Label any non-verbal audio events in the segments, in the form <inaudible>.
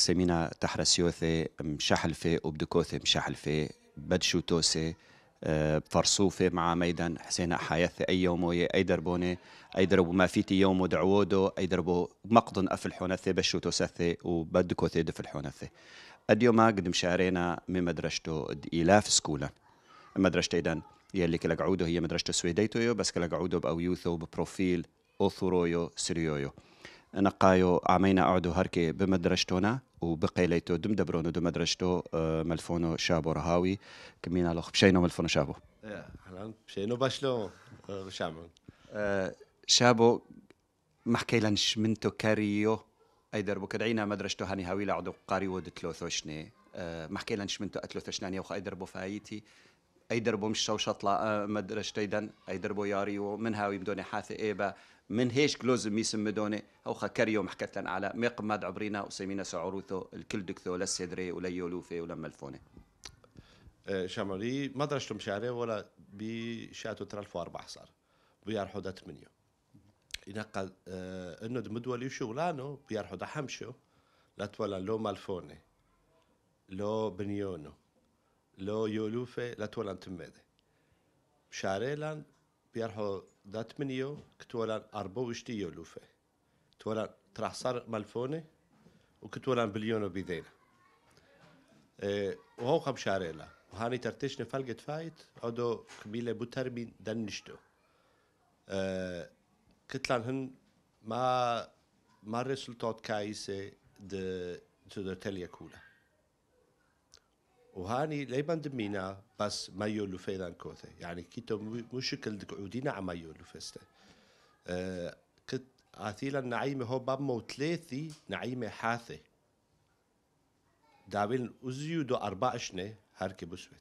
سمينا تحرسيوثي مشحلفة وبدكوثي مشحلفة بدشو توسي أه، بفرصوفة مع ميدان حسين حياثي أي يوموية أي دربوني أي دربو ما فيتي يوم دعودو أي دربو مقضن أفل حونثي بشو توسثي وبدكوثي دفل حونثي أديو ما قد مشارينا من مدرشتو إلاف سكولا مدرشتي ايدن يلي كلا قعودو هي مدرشتو سويديتو بس كلا قعودو بأويوثو ببروفيل أوثورويو سريويو نقايو عامين اعدو هركي بمدرجتونا وبقي ليتو دم دبرونو دم مدرجتو آه، ملفونو شابو رهاوي كمينا لوخ بشينو ملفونو شابو اهلا بشينو باشلو آه، شامن آه، شابو ما لنش منتو كاريو اي دربو كدعينا مدرجتو هاني هاوي لعدو قاريو دتلو شني ما لنش منتو اتلوثو شناني وخ اي دربو فايتي اي دربو مش شوشط مدرجتي دن اي دربو ياريو من هاوي بدوني حاثي ايبا من هيش كلوز ميسم مدوني او خكريو حكت لنا على ماد عبرينا وسمينا سعروثو الكل دكتو لا السدري ولا يولوفي ولا ملفوني أه، شمالي ما درشتم شعري ولا بشاتو الفو اربع صار بيارحو دا تمنيو ينقل انه أه، دمدولي شغلانو بيارحو دا حمشو لا تولا لو مالفوني لو بنيونو لو يولوفي لا تولا تمدي شعري لان بيارحو دات من يو كتولان أربو وشتي يو لوفة تولان ترحصار ملفوني وكتولان بليونو بيدينا اه وهو خمشاري لا وهاني ترتش نفلقة فايت عدو كميلة بوتربين دنشتو اه كتلان هن ما ما رسلطات كايسة د تو در تلیه کوله وهاني ليبان دمينا بس مايو لوفيدان كوثي يعني كيتو مشكل عودينا على مايو لوفيستا أه كت عثيلا نعيمة هو بامو ثلاثي نعيمة حاثي دابين أزيو دو أربع شنة هركي بسويت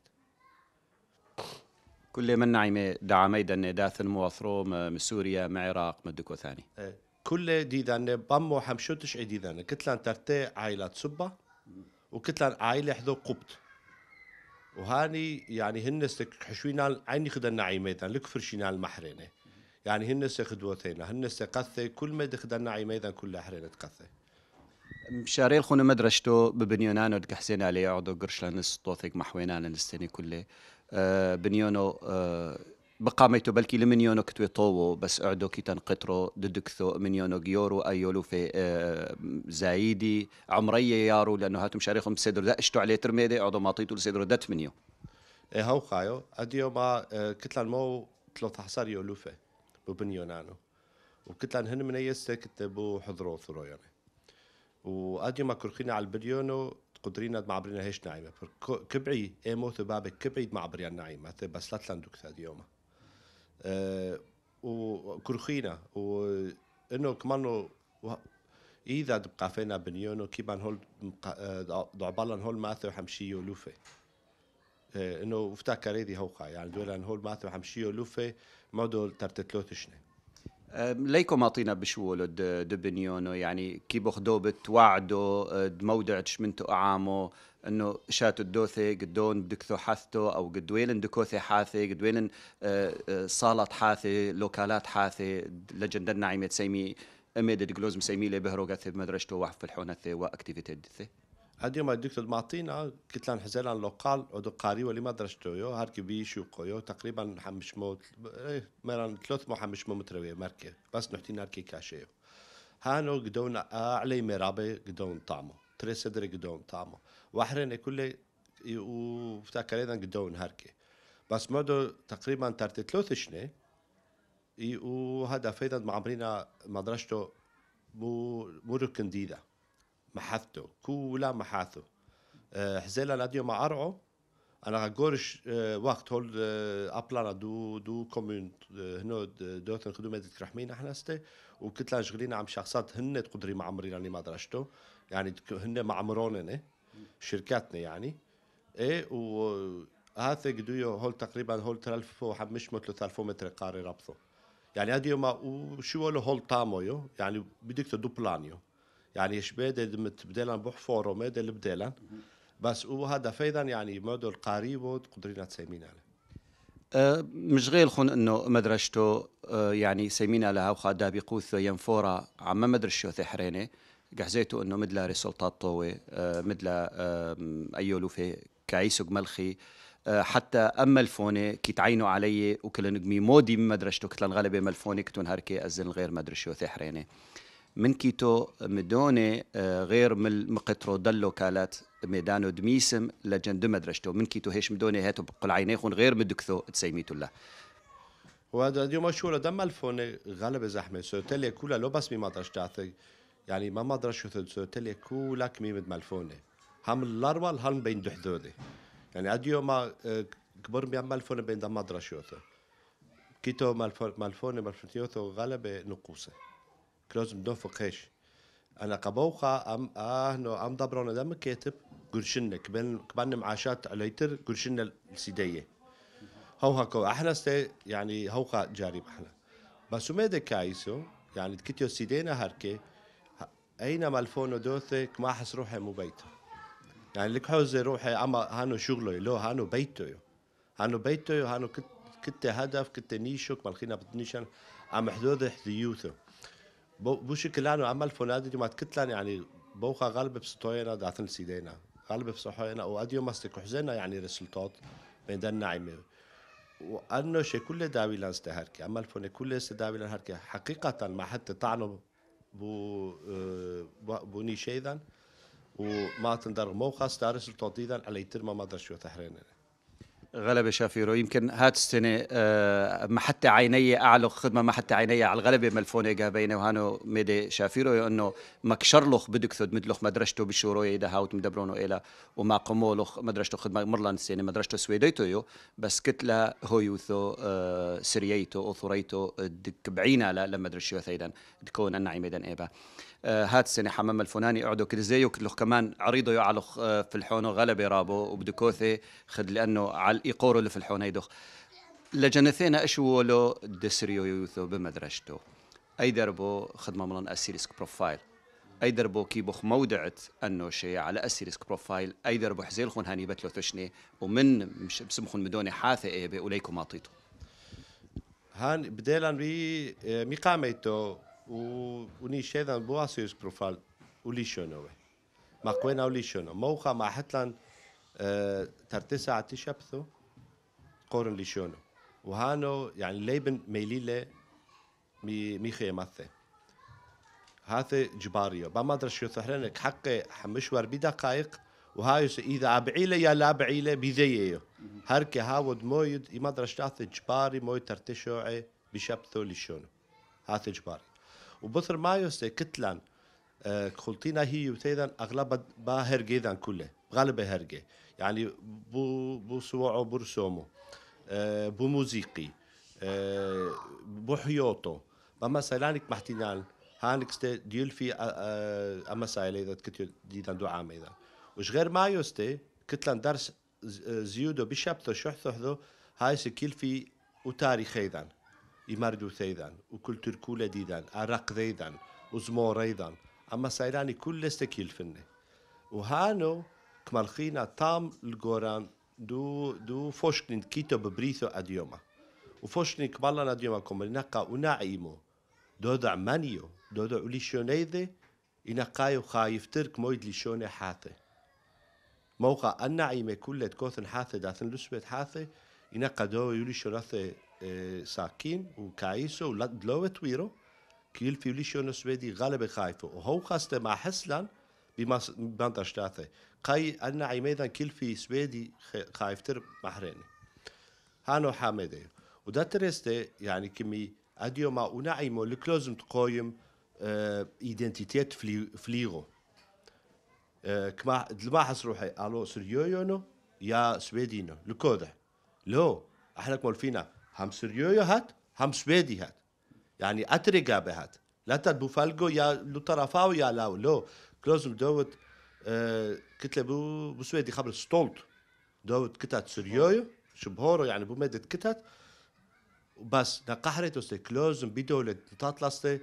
كل من نعيمة دعا داث داثن آه، من سوريا مع عراق مدكو ثاني أه كل ديدان بامو حمشوتش عيديدان كتلان ترتي عائلات سبا وكتلان عائلة حذو قبط وهاني يعني هن حشوينا عيني خد النعيمات لك فرشينا المحرينه يعني هن سخدوتينا هن سقثة كل ما دخدنا عيميدا كل حرينة قثة مشاري الخونة مدرشتو ببنيونانو دك حسين علي يعودو قرش لنس طوثيق محوينا لنستيني كله آه بنيونو آه، بقاميتو بلكي لمنيونو كتوي طوو بس اعدو كي تنقطرو ددكثو منيونو جيورو ايولو في آه زايدي عمرية يارو لانه هاتم شاريخهم بسيدرو دا اشتو عليه ترميدي اعدو ماطيتو لسيدرو دات منيو اي هاو خايو اديو ما آه، كتلان مو 13 يولوفه ببنيونانو وكتلان هن من ايسا كتبو حضرو ثرو يعني واديو ما كرخينا على البليونو قدرينا برينا هيش نعيمة كبعي بابك ثبابك مع بريان نعيمة بس لا تلندوك ثاد يومه آه، وكرخينا وانه كمان اذا تبقى فينا بنيونو كيبان هول دعبالن آه، هول ماثو حمشيو لوفي آه، انه افتكر هذه هوقا يعني دولا هول ماثو حمشيو لوفي مودو ترتتلوث شنه ليكو ماطينا بشولو دبنيونو يعني كي بخدو بتوعدو أه، دمودع تشمنتو أعامو انه شاتو الدوثي قدون بدكثو حاثتو او قدويلن دكوثي حاثي قدويلن أه، أه، صالات حاثي لوكالات حاثي لجندنا عيمة سيمي اميد دقلوز مسيمي لي بهرو قاثي بمدرجتو وحف الحونة واكتيفيتي دثي هادي ما الدكتور معطينا قلت لهم حزيلان لوقال اودو قاريو اللي ما درجتويو هاركي بيشو قويو تقريبا حمشمو ايه مران ثلاث مو مو متروية ماركي بس نحتينا ناركي كاشيو هانو قدون اعلي مرابي قدون طعمو تري صدر قدون طعمو وحرين كله وفتاكرينا قدون هاركي بس مودو تقريبا ترتي ثلاث شني وهذا فيدا معمرينا بو مو مو كنديده محثته كولا محاثه آه، حزيلا ناديو مع أرعو أنا غورش آه، وقت هول آه، أبلانا دو دو كومون هنو دوتن خدومة مدينة احنا وكتلا شغلين عم شخصات هن تقدري معمرين اللي ما درشتو يعني هن معمرونني شركاتنا يعني اي و هذا قديو هول تقريبا هول 3000 متر قاري ربطه يعني هذه ما وشو له هول طامو يعني بدك تدو بلانيو يعني شبيدة متبدلا بحفورو مادة البدالا بس هو هذا فايدا يعني دول قريب وتقدرين تسامين عليه أه، مش غير خون انه مدرشتو أه، يعني سيمينا لها وخادا بيقوث ينفورا عما مدرشتو ثحرينه قحزيتو انه مدلا رسلطات طوي أه، مدلا ايولو في كعيسوق ملخي حتى اما الفونه كي تعينوا علي وكل نجمي مودي من مدرشتو كتلن غالبا ملفوني كتون هركي ازن غير مدرشتو ثحرينه من كيتو مدوني آه، غير من مقترو دلو كالات ميدانو دميسم لجن دو من كيتو هيش مدوني هاتو بقل عينيخون غير مدكثو تسيميتو الله وهذا اليوم شو دم الفون غالب زحمة سوتلي كولا لو بس ما يعني ما ما درشت سوتلي كولا كميمة ملفونة هم الأروى هم بين دحدودي يعني أديو ما آه، كبر بيعمل ملفونة بين دم درشوته كيتو ملفونة ملفونة ملفونة غالب نقوصه كلوزم دو فقهش انا قبوخا ام اه نو ام دبرون دم كاتب قرشنا كبن كبن معاشات عليتر قرشنا السيدية هو هكو احنا ست يعني هوخا جاري بحنا بس ما كايسو يعني كتيو سيدينا هركي اينما مالفونو دوثي كما حس روحي مو بيته يعني لك حوزي روحي اما هانو شغله لو هانو بيته هانو بيته هانو كت كت هدف كت نيشو مالخينا بتنيشن عم حدود حديوثو بوشي كلانو عمل فنادي ما تكتلان يعني بوخا غالب بستوينا داتن سيدينا غالب بصحوينا واديو ماستك حزنا يعني رسلطات بين دنا نعمة وانه شي كل داوي لانس تهركي عمل فني كل داوي هركي حقيقة ما حتى طعنه آه، بو بوني شيذا وما تندر موخا ستارس اذا على يتر ما در شو تحرينا غلبة شافيرو يمكن هات السنة آه، ما حتى عيني أعلق خدمة ما حتى عيني على الغلبة ملفونة بينه وهانو ميدي شافيرو لأنه مكشرلخ بدكثد مدلخ مدرشتو بشورو يدا هاوت مدبرونو إلى وما قمولخ مدرشتو خدمة مرلان السنة مدرشتو سويديتو يو بس كتلة هويوثو آه، سرييتو أثوريتو دك بعينا لما درشيو ثيدا تكون النعيمة إيبا آه، هات سنة حمام الفناني كده زيه كله كمان عريضه يعلق آه، في الحونه غلبه رابو وبدكوثي كوثي خد لانه على الإيقور اللي في الحونه يدخ لجنثينا اشو له دسريو يوثو بمدرجته اي دربو خدمه ملان اسيريسك بروفايل اي دربو كيبوخ مودعت انه شيء على اسيريسك بروفايل اي دربو خون هاني بتلو تشني ومن مش بسمخون مدوني حاثة بأوليكو وليكم طيتو هان بديلا بي آه، مقاميتو u, u njih jedan boasio iz profal u Lišonove. Ma kojena u Lišono. Mouha ma hetlan تر تسعة تشبثو قورن ليشونو وهانو يعني ليبن ميليلة مي ميخي مثه هذا جباريو بما ادري شو ثهرنك حقي مشوار بدقائق وهاي اذا ابعيله يا لا بعيله بذيو هركي هاود مويد ما ادري جباري مويد ترتشوعي بشبثو ليشونو هذا جباري وبثر مايوس كتلان آه، خلطينا هي وتيذن أغلب باهر جيذن كله غالبا هرجي يعني بو بو سوا او برسومه آه، بو موسيقي آه، بو حيوطه بما سيلانك محتينال هانك ستي ديول في اما سايل اذا كتيو ديدان دو عام اذا وش غير ما يوستي كتلان درس زيودو بشابتو شحثو هاي سكيل في وتاريخ ايضا imar seydan, ukultur kule didan, arak deydan, uzmor eydan. Ama sayrani kulle stekil finne. Uhano kmalkhina tam lgoran du, du forskning kito bebrito adioma. U forskning kmalan adioma komerinaqa unaimo, doda manio, doda ulishonede, inaqayo khayiftirk moid lishone hate. موقع النعيمة كلت كوثن حاثة داثن لسبت حاثة إنقا دو يولي شرثة ساكين وكايسو لو تويرو كيل في ليشون السويدي غالب خايفو وهو خاصة مع حسلان بما بانتا شتاثي قاي أنا عميدا كيل في سويدي خايفتر محريني هانو حامده وده ترسته يعني كمي أديو ما ونعيمو لكلوزم تقويم اه ايدنتيتيت فلي فليغو كما دلما حس روحي الو يونو يا سويدينو لكوده لو احنا كمول فينا هم سوريا هات هم سويدي هات يعني أترقى بهات لا تبوفالجو يا لو طرفاو يا لاو لو كلوزم دوت كتلة اه، بو بسويدي خبر ستولت دوت كتات سوريا شبهورو يعني بو مدت كتات بس قحرت وستي كلوزم بدولة تطلستي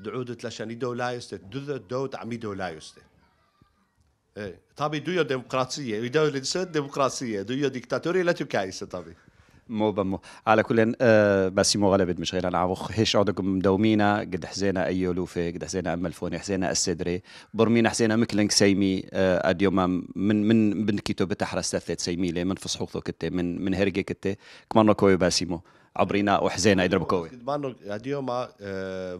دعودة لشاني دولة يستي دوت عمي دولة اه، ايه طبي دويا ديمقراطية دولة ديمقراطية دويا ديكتاتورية لا تكايسة طبي مو بمو على كل آه، بس باسيمو غلبت مش غير انا هيش عودكم مدومينا قد حزينا ايو لوفي قد حزينا ام الفوني حزينا السدري برمينا حزينا مكلنك سيمي آه، اديوما من من من كيتو بتحرس ثلاث سيمي لي من فصحوخو كتي من من هرقي كتي كمان كوي باسيمو عبرينا وحزينا يضرب كوي كمان اديوما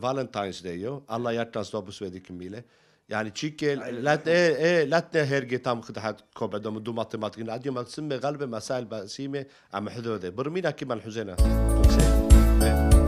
فالنتاينز آه، دايو الله يرتاز دوبو سويدي كميله يعني تشيكي لا ايه ايه لا تنهرجي تام حتكون عندهم دو ماتيماتيك عندهم تسمى غالبا مسائل بسيمه عم حدوده برمينا كما الحزينه اه.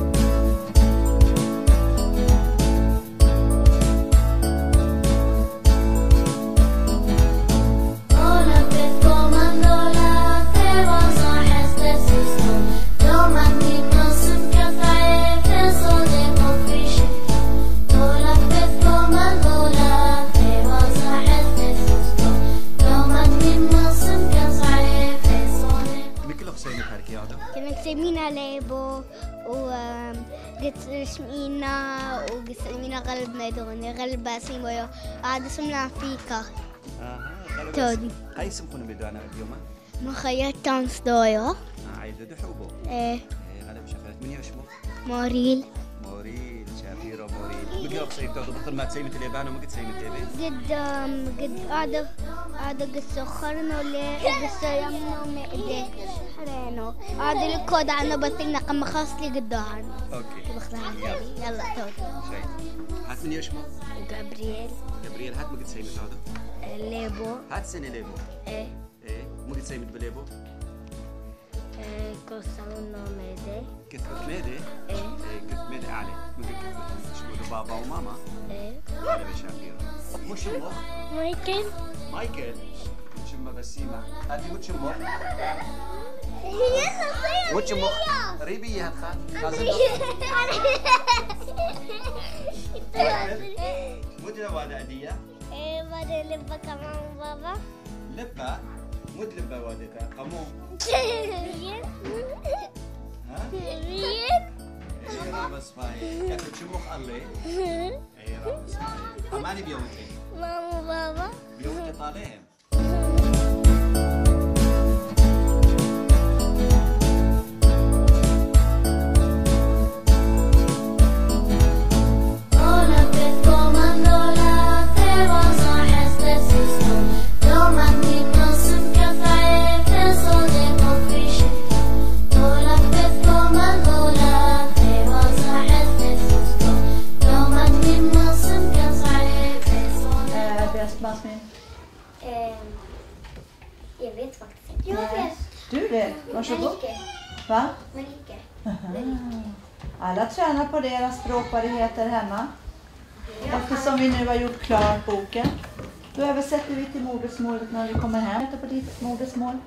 جسمينا وجسمينا غلب ميدون غلب باسيم ويو عاد اسمنا فيكا آه، تودي هاي اسمكم بدوانا اليوم ما خيات تانس دويو اه عايدو دحوبو ايه, إيه، غلب شخيات من يشمو موريل موريل ديرو ما مقدر تصيبتو دكتور ما تسيمت لي بانو مقد تسيمت لي بي قد قد هذا قد سخرنا خرنو قد قصو وما مقدي حرينو هذا الكود عنا بطلنا قم خاص لي قد قدوهن اوكي بخدها يلا توت هات من يشمو جابرييل جابرييل هات مقد تسيمت هذا آه، ليبو هات سنة ليبو ايه ايه مقد تسيمت بليبو كوساو نوميدي eh, كثبت ميدي؟ ايه, إيه، كثبت ميدي اعلى شو بابا وماما؟ ايه انا بشاكير مايكل مايكل وش امه بسيمه؟ هاتي وش امه؟ هي صغيرة وش امه؟ قريبي يا هتخاف مدري بعد هدية؟ ايه بعد لبة كمان بابا لبة؟ مدلب بوادك قمو ها؟ اي رابس فاي كاتب شموخ الله <laughs> اي رابس اماني بيوتي ماما بابا بيوتي طالعهم <laughs> Alla tränar på deras språk, vad det heter hemma. Eftersom vi nu har gjort klart boken. Då översätter vi till modersmålet när vi kommer hem. Äta på ditt modersmål.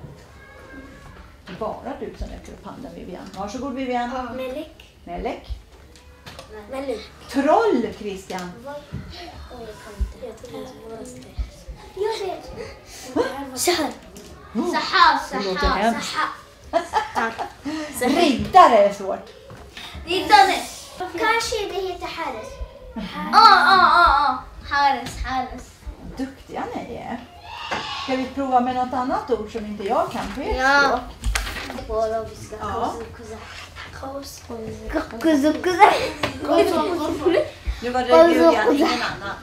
Bara du som räcker upp handen Vivian. Varsågod Vivian. Ja. Melek. Melek. Melek. Troll Christian. Jag vet. Mm. Så här. Så här, så här, så här. Riddare är svårt. Det är Dannes. Kanske det heter Harris. Ja, ja, ja. Harris, Harris. Duktiga ni är. Ska vi prova med något annat ord som inte jag kan på ert språk? Ja. Nu var det Julia, ingen annan.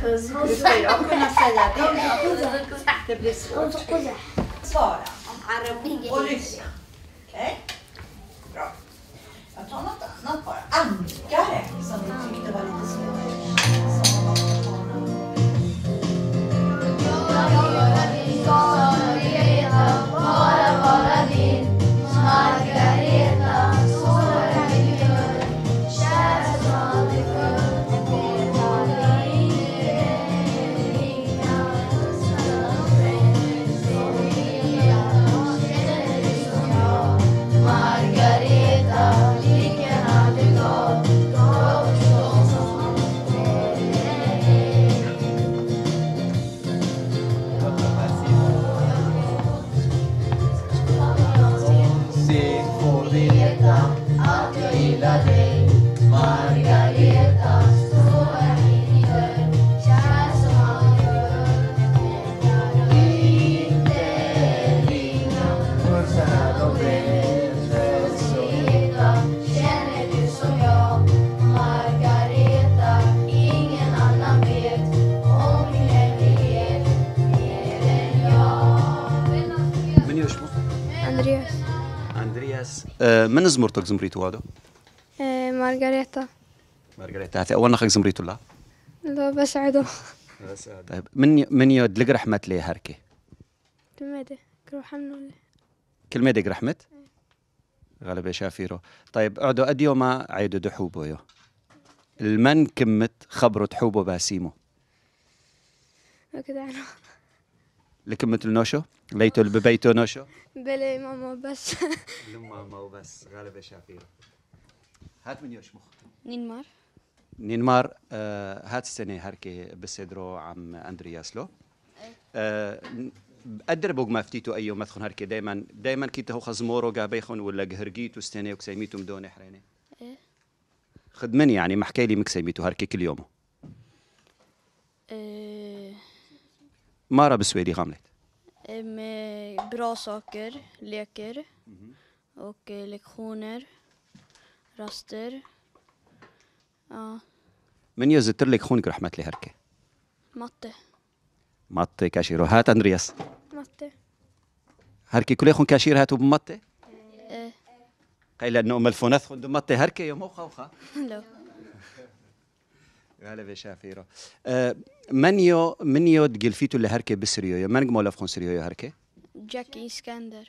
Kuzu, ska jag kunna säga det? Det blir svårt. Svara. Och lyssna. Nej. Bra. Jag tar något annat bara. Ankare som vi tycker اندرياس أه، من زمرتك زمريتو هذا؟ أه، مارغريتا مارغريتا هاتي اول نخك زمريتو لا؟ لا بس عدو طيب من من يد لقرح مات لي هركي؟ تمادي كروح منو كل ميدق رحمت غلبة شافيرو طيب اقعدوا اديو ما عيدوا دحوبو يو المن كمت خبرو تحوبو باسيمو وكذا انا لكمت النوشو ليتو ببيتو نوشو بلي ماما بس <laughs> ماما وبس غالبا شافيرو هات من يشمخ مخ نينمار نينمار آه هات السنة هركي بسيدرو عم أندرياس لو إيه. آه قدر بوق مفتيتو أيو مدخون هركي دايما دايما كي خزمورو قا ولا قهرقيتو ستاني وكسيميتو مدوني حريني إيه خدمني يعني ما حكاي لي مكسيميتو هركي كل يومو إيه مارا بسويدي غاملت إيه med bra saker, اوكي mm راستر اه من يزتر لك خونك رحمة لي هركي؟ ماتي ماتي كاشيرو هات أندرياس بمطة هركي يخون كاشير هاتو بمطي ايه قيل انه ام الفنثخن دمطة هركي يا موخا وخا <laughs> لا هلا بشافيرو أه، منيو منيو تقلفيتو هركي بسريو يا من قمو لفخون سريو يا هركي جاكي اسكندر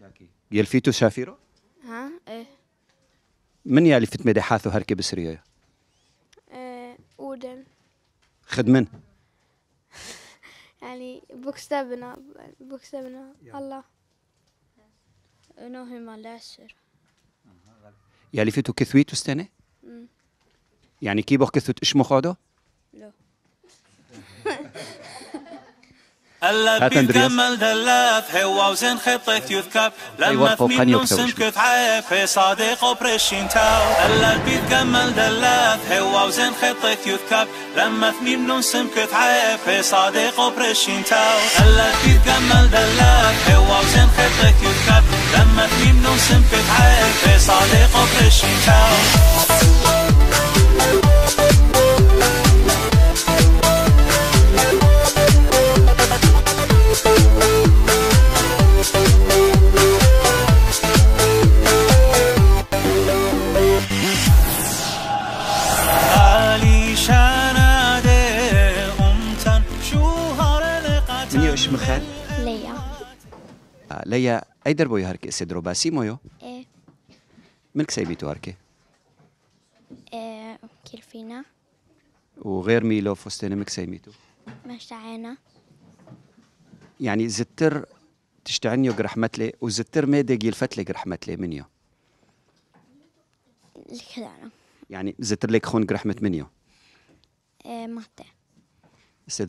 جاكي يلفيتو شافيرو ها ايه من يلفت حاثو هركي بسريو يا اودن إيه، خدمن يعني بكسبنا بكسبنا الله إنه ما لاشر يعني فيتو كثويتو استنى يعني كيبو كثوت إيش مخادو لا <laughs> اتندرياس اي ورقه وقانيه وكتاب تاو الا البيت كمل دلاف هو وزن خطك يذكر لما ثمين بنون سمك تعيف صادق وبريشين تاو الا البيت كمل دلاف هو وزن لما تاو ليا اي دربو je harke se droba ايه jo? E. ملك سايبيتو هركي؟ إيه كيرفينا وغير ميلو فستينا ملك تو مشتعينا يعني زتر تشتعنيو قرحمتلي وزتر ميدي جيل فتلي قرحمتلي منيو الكلام يعني زتر لك خون قرحمت منيو؟ إيه ماتي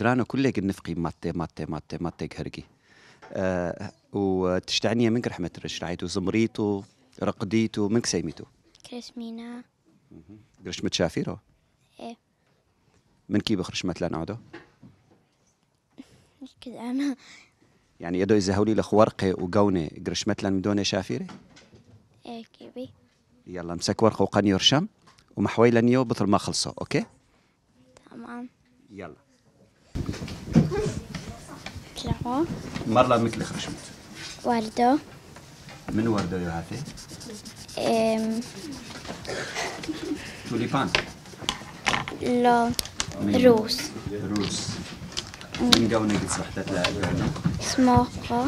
كل كلك النفقي ماتي ماتي ماتي ماتي هركي آه، وتشتعني منك رحمة رشرعيتو زمريتو رقديتو منك سيميتو كرسمينا قرش متشافيرو ايه من كي بخرش مثلا عودو كذا انا يعني يدو اذا لخ ورقه وقوني قرش مثلا مدوني شافيري ايه كيبي يلا امسك ورقه وقني يرشم نيو بطل ما خلصوا اوكي تمام يلا كلامه مرة مثل خشمت وردة من وردة يا هاتي؟ ام توليبان لا روس روس من قونا قلت وحدة تلاقينا سموكو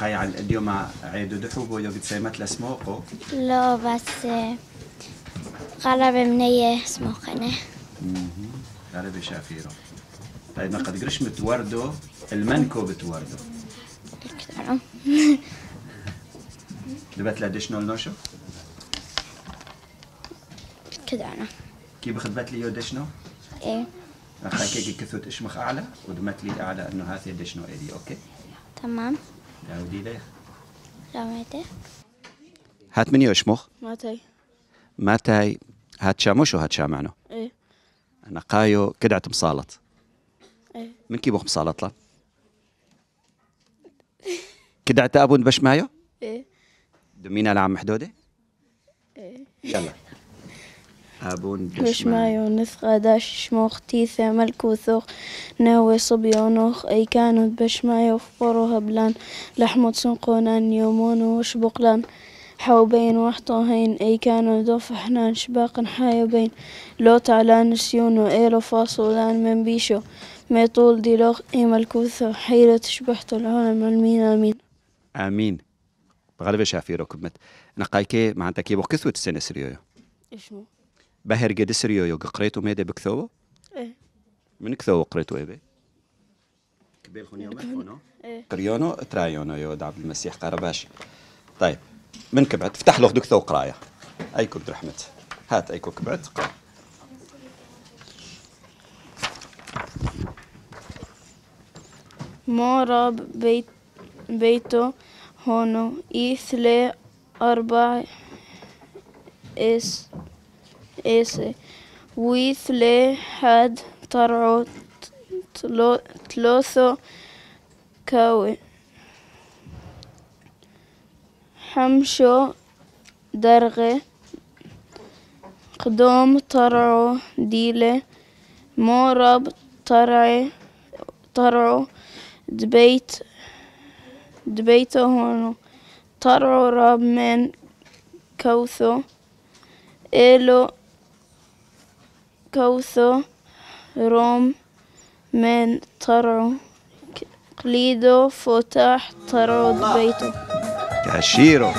هاي على اليوم عيدو دحوبو يو قد سيمت سموكو لا بس غلبة منية سموكنا غلبة شافيرو هاي ما قد قرش متوردو المنكو بتوردو دبت <laughs> لي اديشنو النوشو نوشو كدعنا إيه. كي بخدبت لي اديشنو ايه اخاي كي كثوت اشمخ اعلى ودمت لي اعلى انه هاتي اديشنو ايدي اوكي تمام داودي ليه رميته هات من يشمخ ماتي ماتي هات شو هات شامعنو ايه انا قايو كدعت مصالط إيه. من كي بخمسة على طلال كدعت ابون باش مايو ايه دمينا لعم حدوده ايه يلا أبون بشمايو نسخه داش شموخ تيثة ملك وثوخ ناوي صبيونوخ أي كانوا بشمايو فورو هبلان لحمو سنقونان يومون وشبقلان حوبين وحطوهين أي كانوا دوف حنان شباق حايبين لو تعلان سيونو ايلو فاصولان من بيشو ما يطول ديلوغ إيما الكوثة حيرة تشبحت العالم المين آمين آمين شافي شافيرو كمت نقايكي معناتها كي بقى كثوة السنة سريويو إشمو بهر قد سريويو قريتو ميدا بكثوة إيه من كثوة قريتو إيبي كبير خوني خونيو محفونو إيه قريونو ترايونو يو دعب المسيح قارباش طيب من كبعد فتح لغ دكثوة قراية أيكو عبد رحمت هات أيكو كبعد قرأ مورا بيتو هونو لي أربع إس إس ويثلي حد طرعو تلوثو كاوي حمشو درغي قدوم طرعو ديلي مورب طرعي طرعو دبيت طرعو راب من كوثو إلو كوثو روم من طرعو قليدو فتح طرعو دبيتو تشيرو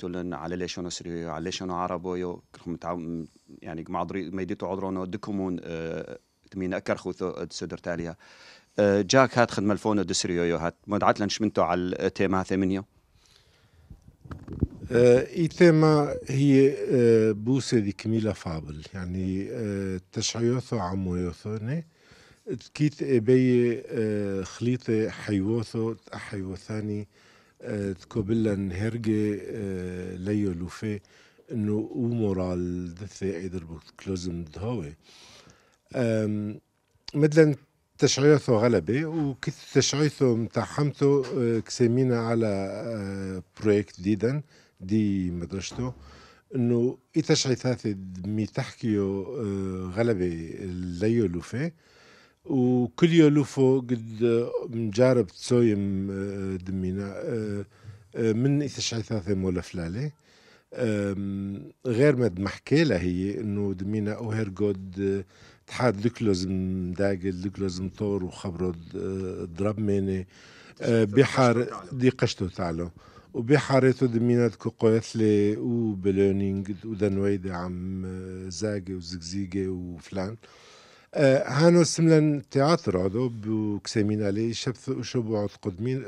كل لن على ليش انا سريو على ليش انا عربويو يعني مع يديتو عذرون دكمون آه، تمين اكر خوثو آه، سدر تاليا آه، جاك هات خدمه الفون ودسريو هات مدعت لنش منتو على تيما ثمانية تيما هي بوسة دي كميلة فابل يعني تشعيوثو عمويوثوني كيت بي خليطة حيوثو حيوثاني آه، تكوبلن هرجي آه، ليو لوفي انه او مورال دثي ايدر كلوزم دهوي مثلا تشعيثو غلبة وكث تشعيثو متاع حمتو آه، كسيمينا على بروجكت ديدن دي مدرستو انه اي تشعيثات مي تحكيو غلبة ليو لوفي وكل يولوفو قد آه، مجارب تسويم آه، دمينا آه، من إثش ثلاثة مولا فلالي غير ما محكيلة هي انه دمينا اوهر قد تحاد لكلوز مداقل لكلوز مطور وخبره ضرب ميني بحار دي قشتو تعلو وبحارتو دمينا تكو قويتلي وبلونينج ودنويدة عم زاقي وزقزيقي وفلان هانو سملن تياتر هذا بوكسامين علي شب شب عد قدمين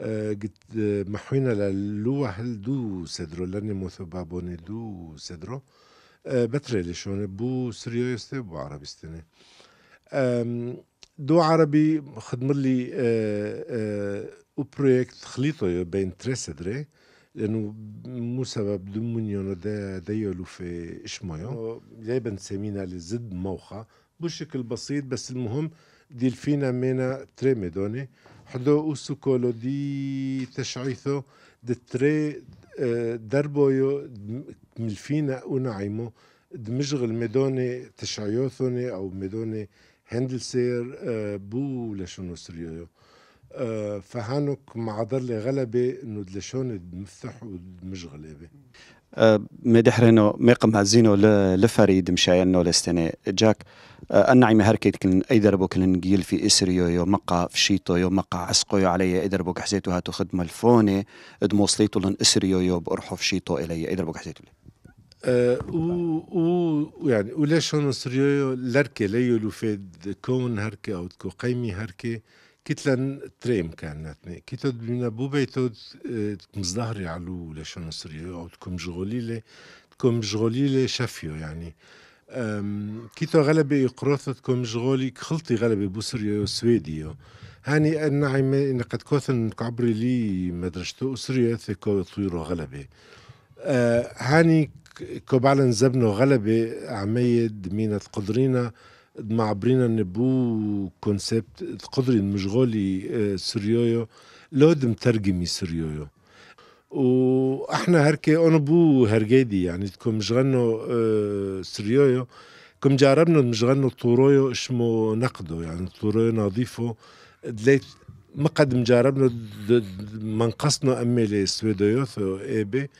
آه، قد آه، محوينا للو هل دو سدرو لاني مثبا بابوني دو سدرو آه، بتري لشون بو سريو يستي بو عربستاني دو عربي خدمر لي او بروجكت خليطو بين تري سدري لانه مو سبب دمونيون دا ديلوا في شمايون دايما سمينا لزد موخا بشكل بسيط بس المهم ديلفينا مينا تري ميدوني حدو اسوكولو دي تشعيثو دي تري آه، دربو ملفينا ونعيمو دمشغل ميدوني تشعيوثوني او ميدوني هندلسير آه، بو لشنو سريو فهانوك مع ضل غلبة انه دلشون مفتح ومش غلبة أه، ما دحرنو ما قم زينو لفريد مشاينو لستني جاك النعيمة أه، هركيت كن أي دربو كن جيل في إسريو يو مقا في شيطو يو مقا عسقو يو علي أي دربو كحزيتو هاتو خدمة الفوني دموصليتو لن إسريو يو بأرحو في شيطو إلي أي دربو كحزيتو لي أه، و و يعني وليش هون إسريو لركي ليو لوفيد كون هركي أو تكو قيمي هركي kitlen تريم kanatne. Kitod بينا بو بيتود tkom علو لشان سريو أو تكم tkom لي تكون مشغولي لي شافيو يعني كيتو غلبي يقروث تكون جغولي خلطي غلبي بوسريو سويديو هاني عيما ان قد كوثن كعبري لي مدرشتو اسريا ثكو طويرو غلبي أه، هاني كوبالن زبنو غلبي عميد مينة قدرينه مع برينا نبو كونسبت تقدري مشغولي آه، سريويو لود مترجمي سريويو واحنا هركي انا بو هرجيدي يعني تكون مشغلنا آه، سريويو كم جربنا مشغلنا طورويو اسمه نقده يعني طورويو نظيفه دليت ما قد مجربنا منقصنا امي لسويدويوث ايبي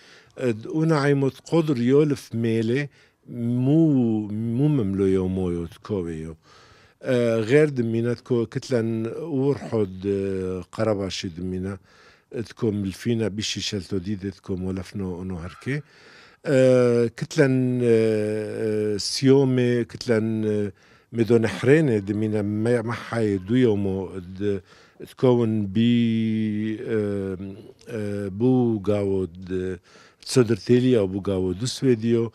ونعيمو قدر يولف ميلي مو مو مملويه ومويه تكويو آه، غير دمينا تكو كتلا ورحد آه، قربا شي دمينا تكو ملفينا بشي شلتو ديد تكو مولفنو انو هركي آه، كتلا سيومي كتلا مدون حريني دمينا ما حي دو يومو تكون بي بو قاود تصدر تيليا وبو قاود سويديو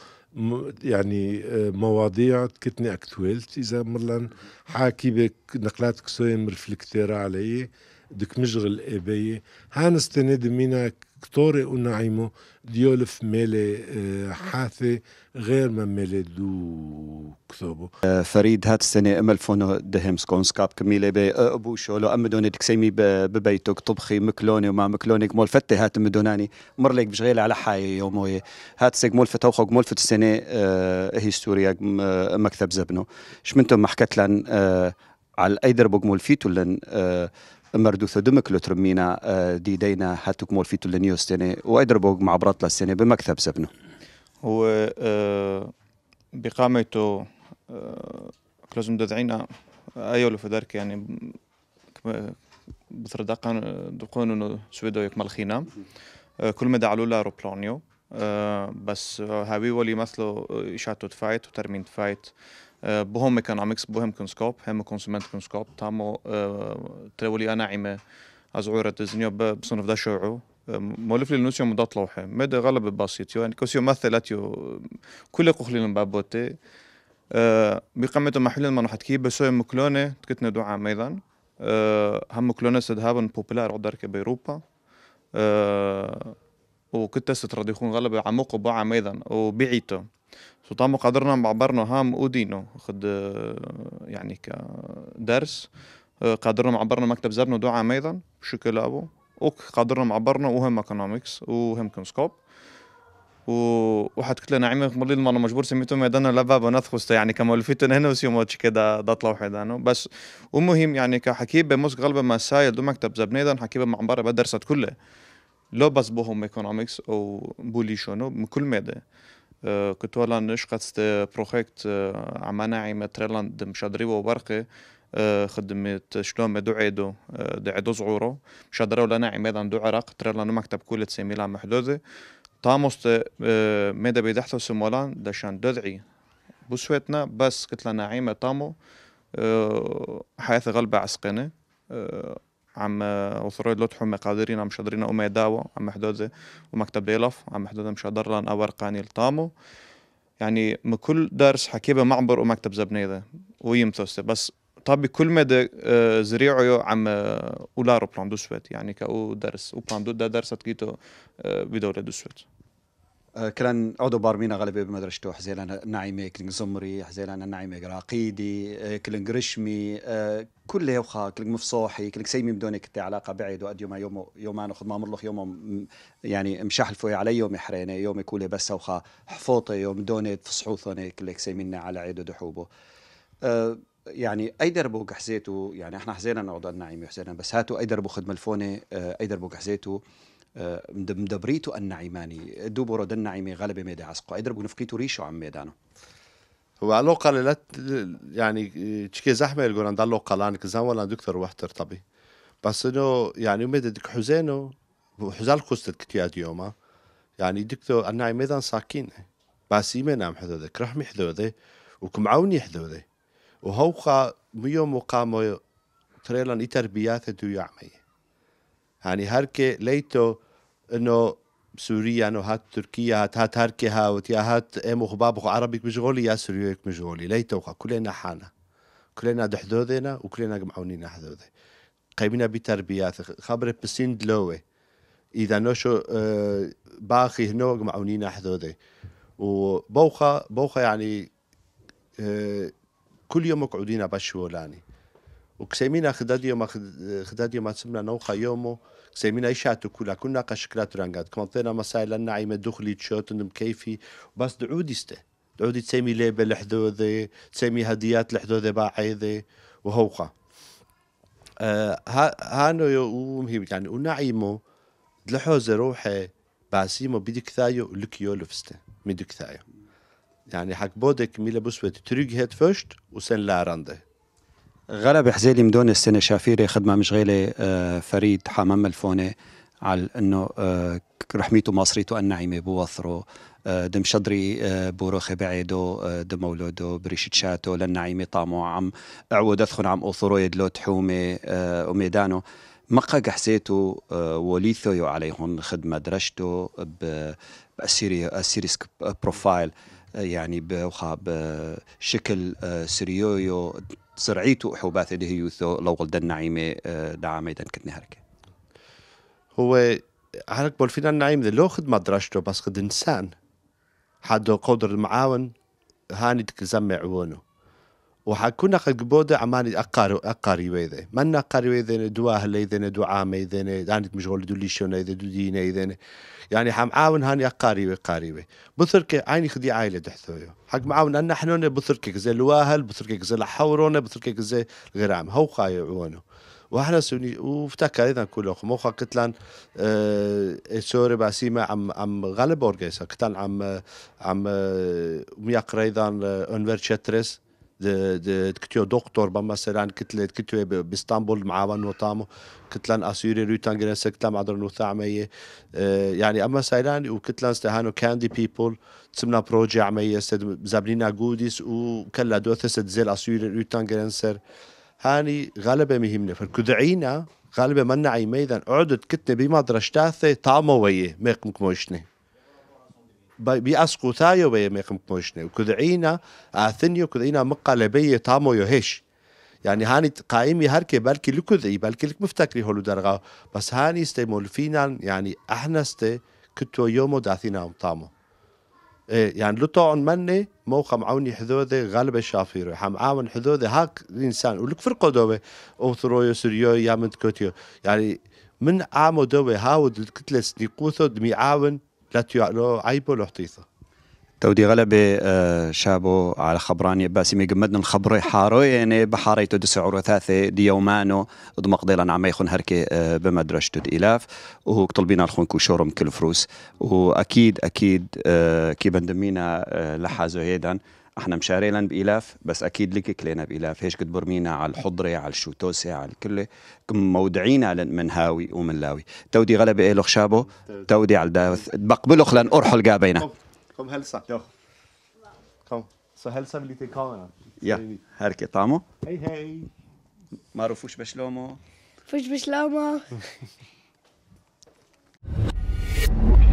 يعني آه، مواضيع كتني اكتويلت اذا مرلا حاكي بك نقلات كسويم مرفلكتيرا علي دك مجغل ابي هان استند مينا كتوري ونعيمو ديولف ميلي آه، حاثي غير ما ميلدو كثوبو أه، فريد هات السنة أمل فونو دهم سكون سكاب كميلة بي أه، أبو شولو دوني تكسيمي ببيتك طبخي مكلوني وما مكلوني مول فتي هات مدوناني مرليك بشغيلة على حاي يوموي هات سيك مول فتوخوك مول فت السنة أه، هيستوريا مكتب زبنو شمنتم حكت لن على أي دربك مول فيتو لن مردوثة دمكلو ترمينا دي دينا هاتوك مول فيتو لنيو السنة وايدربوك مع برطلة السنة بمكتب زبنو هو آه، بقامته آه، كلوز مدذعين ايولو آه، أيوة في دارك يعني بثر دقان دقون سويدو يكمل خينا كل ما دعلو لارو روبلونيو بس هاوي ولي مثلو إشاتو تفايت وترمين تفايت بهم ايكونومكس بهم كونسكوب هم كونسومنت كونسكوب تامو تولي أنا عمة أزعورة تزنيو بصنف دا شعو مولف نوسيون مضات لوحة مدى غلب بسيط يعني كوسيو مثلاتيو كل قخلين بابوتي أه بقمة محل ما كي بسوي مكلونة تكتنا دعاء أيضا آه، هم مكلونة سد هابن بوبولار عدرك بيروبا أه وكنت سترديخون غلب عموق باع أيضا وبيعيته سلطان قدرنا معبرنا هام ودينو خد آه، يعني كدرس آه، قدرنا معبرنا مكتب زرنا دعاء أيضا بشكل أبو وقدرنا مع برنا وهم اكونومكس وهم كنسكوب وواحد قلت نعيمه ملي ما انا مجبور سميتو ميدان لافابو نثخست يعني كما لفيت هنا وسيموتش كده واحد انا بس ومهم يعني كحكي موسك غلبه ما سايل دو مكتب زبنيدان حكي مع برا بدرست كله لو بس بوهم ايكونومكس او بوليشونو من كل ماده آه، كنت ولا نشقت بروجكت آه، عمانه عيمة تريلاند مشادري وبرقي آه، خدمت مدو دعيدو آه، دعيدو زعورو مش هدرو لنا عمادا دو عراق ترى لنا مكتب كل تسيميلا محدودة تاموس آه، ميدا بيدحتو سمولان دشان ددعي بسويتنا بس قلت لنا عيمة تامو حياث غلبة عسقنة عم وثروي لطحو مقادرين عم شادرين أمي داوا عم محدودة ومكتب ديلف عم محدودة مش لنا أورقاني لتامو يعني مكل درس حكيبة معبر ومكتب زبنيدة ويمتوسته بس طبي كل ما آه، زريعو عم آه، اولارو بلان دو سويت يعني كاو درس وبلان دو دا درست كيتو آه، بدولة دو سويت كلان عضو بارمينا غالبا بمدرسته حزيلان نعيمة كلن زمري حزيلان نعيمة راقيدي كلن قرشمي كل يوخا كلن مفصوحي كلن سيمي بدونك كتي علاقة بعيد وقد يوم يوم يوم انا خد ما يوم يعني مشاح فوي علي يوم حرينة يوم كولي بس وخا حفوطي يوم دوني تفصحوثوني كلك سيمينا على عيد ودحوبه يعني اي دربو حزيتو يعني احنا حزينا نقعد النعيمي حزينا بس هاتوا اي دربو خدمه الفوني آه، اي دربو حزيتو آه، مدبريتو النعيماني دوبو رد النعيمي غلبه ميدا عسقو اي دربو نفقيتو ريشو عم ميدانه هو لو لا يعني تشكي زحمه يقول عند لو انا كزان ولا دكتور وحتر طبي بس انه يعني ميدا دك حزينو وحزال كوستت كتياد يوما يعني دكتور النعيم ميدان ساكين بس يمنام حدوده كرحمي حدوده عوني حدوده og هوقا ميوم وقامو تريلان إتر بياثة دو يعمي يعني هركي ليتو إنه سوريا نو هات تركيا هات هات هركي هاوت يا هات إمو خبابخ عربيك مشغولي يا سوريوك مشغولي ليتوخا كلنا حانا كلنا دحدوذنا وكلنا قمعونينا حدوذي قيمنا بتربيات خبر بسين لوي اذا نوشو آه، باخي هنو قمعونينا حدوذي وبوخا بوخا يعني آه، كل يوم قعودينا بشولاني وكسيمينا خداديو ما خداديو ما تسمنا نوخا يومو كسيمينا يشاتو كولا كنا قشكلات رانغات كمنطينا مسائل النعيمة دخلي تشوت مكيفي بس دعوديسته دعودي تسيمي ليبة لحدوذي تسيمي هديات لحدوذي باعيذي وهوخا آه هانو يوم هي يعني ونعيمو دلحوز روحي باسيمو بدك ثايو لكيو لفسته ميدو ثايو يعني بودك ميلا بوسويت هيد فشت وسن لارنده غلب حزيلي مدون السنة شافيري خدمة مش غيلي آه، فريد حمام الفوني على انه آه، رحميته مصريته النعيمة بوثرو آه، دم شدري بوروخي بعيدو دم مولودو بريشت شاتو للنعيمة طامو عم اعود ادخل عم اوثرو يدلو تحومي وميدانو مقا قحسيتو وليثو عليهم خدمة درجتو بأسيري أسيريسك بروفايل يعني بوخا بشكل آه، سريويو سرعيتو حوبات اللي يوثو لو قلدن النعيمة آه، دعامة كنت نهركي هو عارك فينا النعيم ذي لو خد مدرشتو بس خد إنسان حدو قدر المعاون هاني تكزمع عوانو وحكونا قد بودة عمان أقار أقاري ويدا من أقاري ويدا دواه اللي ذن دعاء مي ذن دانك مشغول دوليشون إذا دودينا إذا يعني حم عاون هاني أقاري وقاري وي بثرك عيني خدي عائلة تحتوي حق معاون أن نحن هنا بثرك كذا الواهل بثرك كذا الحورونة بثرك كذا الغرام هو خاي عونه واحنا سوني وفتكر أيضا كل اخ مو قلت لان أه سوري باسيما عم عم غالب اورجيسا قلت عم عم آه، ميقرا اذا آه، انفر تشترس دكتور دكتور بما سران كتلة كتوى باسطنبول معاون وطامو كتلان اسيري جرين سكتلة كتلان درنو ثعمية يعني اه، اما سيران وكتلان استهانو كاندي بيبول تسمنا بروجي عمية سد زابلينا جوديس وكلا دوثة سد زيل اسيري جرين سر هاني غالبا مهمنا فالكدعينا غالبا منع ميدان عدت كتنة بما درشتاثي طاموية ميقمك موشني بیاسقو تایو به میخم پوشنه کدعینا آثنیو کدعینا مقالبه تامو يهش يعني هاني قائمي هركي بلكي لكذي بلكي لك مفتكري هولو درغا بس هاني استي مولفينا يعني احنا استي كتو يومو داثينا امطامو إيه يعني لو طعن مني موقع معوني حذوذي غالبا شافيرو حم عاون حذوذي هاك الانسان ولك فرقو دوبي اوثرو سريو يامنت كوتيو يعني من عامو دوبي هاود الكتلة سنيقوثو دمي عاون تيعلو عيبو لحطيثه تودي غلبة آه، شابو على خبران يباسي مي قمدن خبري حارو يعني بحاريتو دسعورو ثاثي ديومانو ضمق ديلان عم يخون هركي آه، تود إلاف وهو طلبينا الخون كوشورم كل فروس وأكيد أكيد آه، كي بندمينا لحازو هيدان احنا مشارينا بالاف بس اكيد لك كلينا بالاف هيش قد برمينا على الحضره على الشوتوسه على الكل مودعينا من هاوي ومن لاوي تودي غلبة إيه شابو تودي على الداوث بقبلوخ لن أرحل قابينا كم هلسا كم سو هلسا بلي تي يا هركي طامو هي هي رفوش بشلومو فوش بشلومو <laughs>